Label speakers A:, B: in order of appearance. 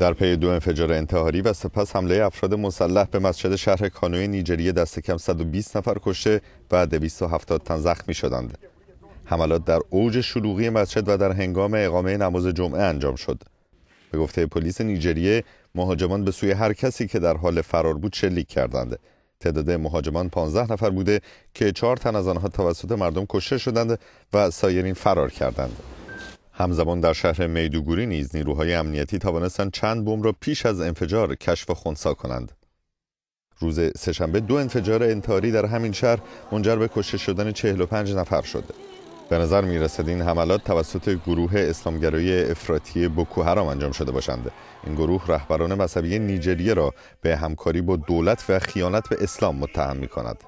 A: در
B: پی دو انفجار انتحاری و سپس حمله افراد مسلح به مسجد شهر کانوی نیجریه دست کم 120 نفر کشته و 270 تن زخمی شدند. حملات در اوج شلوغی مسجد و در هنگام اقامه نماز جمعه انجام شد. به گفته پلیس نیجریه، مهاجمان به سوی هر کسی که در حال فرار بود شلیک کردند. تعداد مهاجمان 15 نفر بوده که 4 تن از آنها توسط مردم کشته شدند و سایرین فرار کردند. همزمان در شهر میدوگوری نیز نیروهای امنیتی توانستند چند بمب را پیش از انفجار کشف و خونسا کنند روز سهشنبه دو انفجار انتحاری در همین شهر منجر به کشته شدن 45 نفر شد به نظر می رسد این حملات توسط گروه اسلامگرایی افراطی حرام انجام شده باشند این گروه رهبران مذهبی نیجریه را به همکاری با دولت و خیانت به اسلام متهم می کند